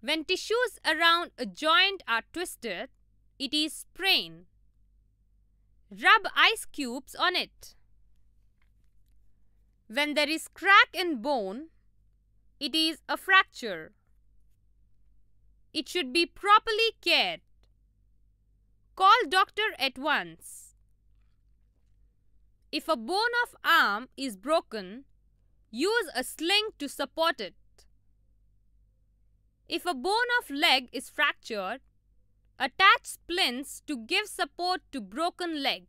When tissues around a joint are twisted, it is sprain. Rub ice cubes on it. When there is crack in bone, it is a fracture. It should be properly cared. Call doctor at once. If a bone of arm is broken, use a sling to support it. If a bone of leg is fractured, attach splints to give support to broken leg.